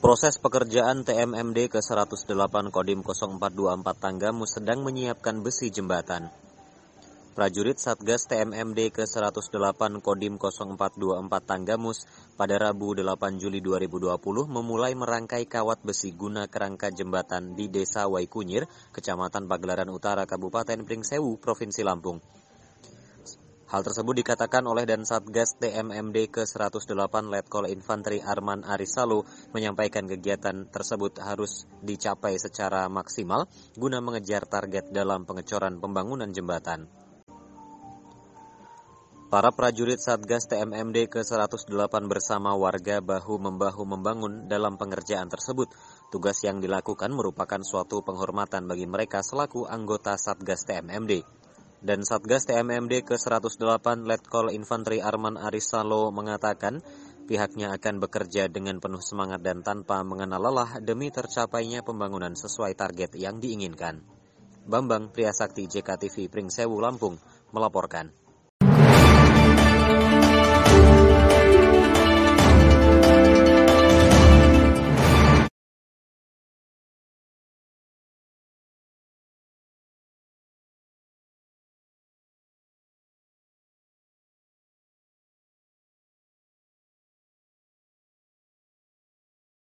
Proses pekerjaan TMMD ke 108 Kodim 0424 Tanggamu sedang menyiapkan besi jembatan. Prajurit Satgas TMMD ke 108 Kodim 0424 Tanggamus pada Rabu 8 Juli 2020 memulai merangkai kawat besi guna kerangka jembatan di Desa Waikunyir, Kecamatan Pagelaran Utara, Kabupaten Pringsewu, Provinsi Lampung. Hal tersebut dikatakan oleh dan Satgas TMMD ke-108 Letkol Infanteri Arman Arisalu menyampaikan kegiatan tersebut harus dicapai secara maksimal guna mengejar target dalam pengecoran pembangunan jembatan. Para prajurit Satgas TMMD ke-108 bersama warga bahu-membahu membangun dalam pengerjaan tersebut. Tugas yang dilakukan merupakan suatu penghormatan bagi mereka selaku anggota Satgas TMMD dan Satgas TMMD ke-108 Letkol Infanteri Arman Arisalo mengatakan pihaknya akan bekerja dengan penuh semangat dan tanpa mengenal lelah demi tercapainya pembangunan sesuai target yang diinginkan. Bambang Priyasakti JKTV Pringsewu Lampung melaporkan.